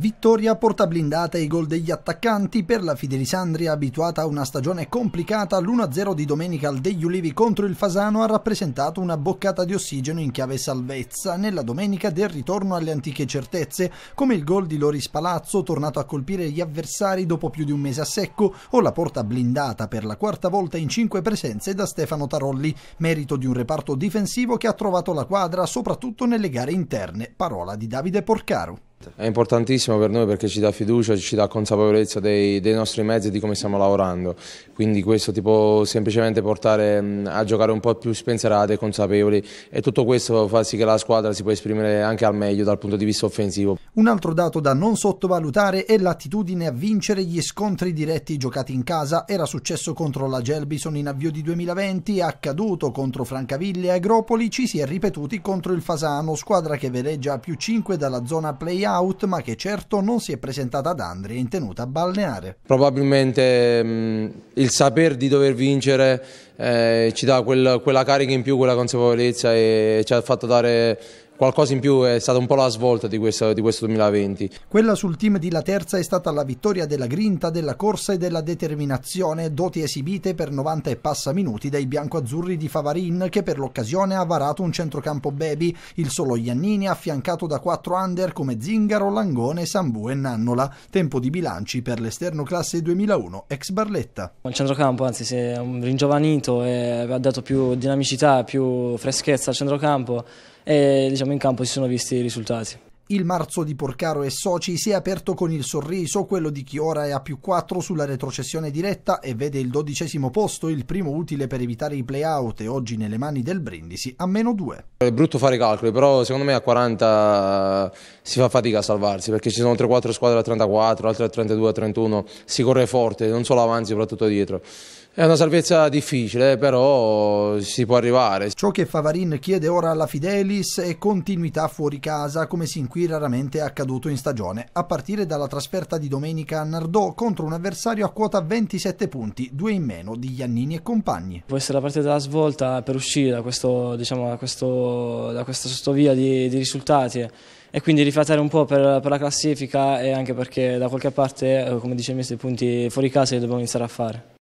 Vittoria porta blindata e gol degli attaccanti per la Fidelisandria abituata a una stagione complicata, l'1-0 di domenica al degli Ulivi contro il Fasano ha rappresentato una boccata di ossigeno in chiave salvezza nella domenica del ritorno alle antiche certezze, come il gol di Loris Palazzo tornato a colpire gli avversari dopo più di un mese a secco o la porta blindata per la quarta volta in cinque presenze da Stefano Tarolli, merito di un reparto difensivo che ha trovato la quadra soprattutto nelle gare interne, parola di Davide Porcaro. È importantissimo per noi perché ci dà fiducia, ci dà consapevolezza dei, dei nostri mezzi e di come stiamo lavorando, quindi questo ti può semplicemente portare a giocare un po' più spensierate, consapevoli e tutto questo fa sì che la squadra si può esprimere anche al meglio dal punto di vista offensivo. Un altro dato da non sottovalutare è l'attitudine a vincere gli scontri diretti giocati in casa, era successo contro la Gelbison in avvio di 2020, è accaduto contro Francaville e Agropoli, ci si è ripetuti contro il Fasano, squadra che veleggia a più 5 dalla zona play-out out, ma che certo non si è presentata ad Andria in tenuta balneare. Probabilmente mh, mm, il saper di dover vincere eh, ci dà quel, quella carica in più, quella consapevolezza e ci ha fatto dare qualcosa in più è stata un po' la svolta di questo, di questo, 2020. Quella sul team di La Terza è stata la vittoria della grinta, della corsa e della determinazione, doti esibite per 90 e passa minuti dai biancoazzurri di Favarin che per l'occasione ha varato un centrocampo baby, il solo Iannini affiancato da quattro under come Zingaro, Langone, Sambù e Nannola. Tempo di bilanci per l'esterno classe 2001 ex Barletta. Il centrocampo, anzi si è ringiovanito alto e aveva dato più dinamicità, più freschezza al centrocampo e diciamo, in campo si sono visti i risultati. Il marzo di Porcaro e Soci si è aperto con il sorriso, quello di chi ora è a più 4 sulla retrocessione diretta e vede il dodicesimo posto, il primo utile per evitare i play-out e oggi nelle mani del Brindisi a meno 2. È brutto fare i calcoli, però secondo me a 40 si fa fatica a salvarsi perché ci sono 3-4 squadre a 34, altre a 32, a 31, si corre forte, non solo avanti, soprattutto dietro. È una salvezza difficile, eh, però si può arrivare. Ciò che Favarin chiede ora alla Fidelis è continuità fuori casa, come si inquina qui raramente è accaduto in stagione, a partire dalla trasferta di domenica a Nardò contro un avversario a quota 27 punti, due in meno di Giannini e compagni. Può essere la partita della svolta per uscire da, questo, diciamo, da, questo, da questa sottovia di, di risultati e quindi rifiatare un po' per, per, la classifica e anche perché da qualche parte, eh, come dice il mister, i punti fuori casa li dobbiamo iniziare a fare.